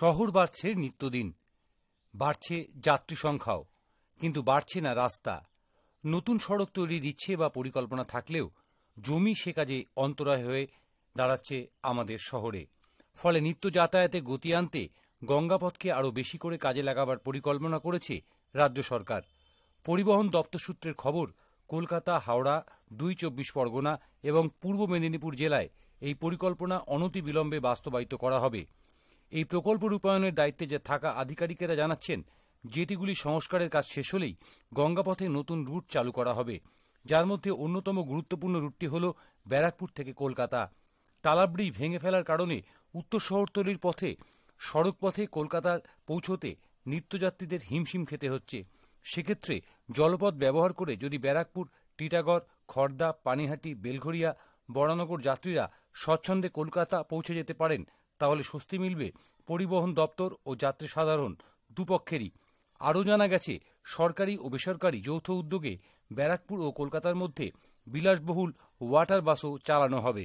শহর বাড়ছে নিত্যদিন বাড়ছে যাত্রী সংখ্যাও কিন্তু বাড়ছে না রাস্তা নতুন সড়ক তৈরির ইচ্ছে বা পরিকল্পনা থাকলেও জমি সে কাজে অন্তরায় হয়ে দাঁড়াচ্ছে আমাদের শহরে ফলে নিত্য যাতায়াতে গতি আনতে গঙ্গাপথকে আরও বেশি করে কাজে লাগাবার পরিকল্পনা করেছে রাজ্য সরকার পরিবহন দপ্তর সূত্রের খবর কলকাতা হাওড়া দুই চব্বিশ পরগনা এবং পূর্ব মেদিনীপুর জেলায় এই পরিকল্পনা অনতি বিলম্বে বাস্তবায়িত করা হবে এই প্রকল্প রূপায়ণের দায়িত্বে যে থাকা আধিকারিকেরা জানাচ্ছেন জেটিগুলি সংস্কারের কাজ শেষ হলেই গঙ্গাপথে নতুন রুট চালু করা হবে যার মধ্যে অন্যতম গুরুত্বপূর্ণ রুটটি হল ব্যারাকপুর থেকে কলকাতা টালাবড়ি ভেঙে ফেলার কারণে উত্তর শহরতলির পথে সড়ক পথে কলকাতার পৌঁছতে নিত্যযাত্রীদের হিমশিম খেতে হচ্ছে সেক্ষেত্রে জলপথ ব্যবহার করে যদি ব্যারাকপুর টিটাগড় খড়দা পানিহাটি বেলঘরিয়া বরানগর যাত্রীরা স্বচ্ছন্দে কলকাতা পৌঁছে যেতে পারেন তাহলে স্বস্তি মিলবে পরিবহন দপ্তর ও যাত্রী সাধারণ দুপক্ষেরই আরও জানা গেছে সরকারি ও বেসরকারি যৌথ উদ্যোগে ব্যারাকপুর ও কলকাতার মধ্যে বিলাসবহুল ওয়াটার বাসও চালানো হবে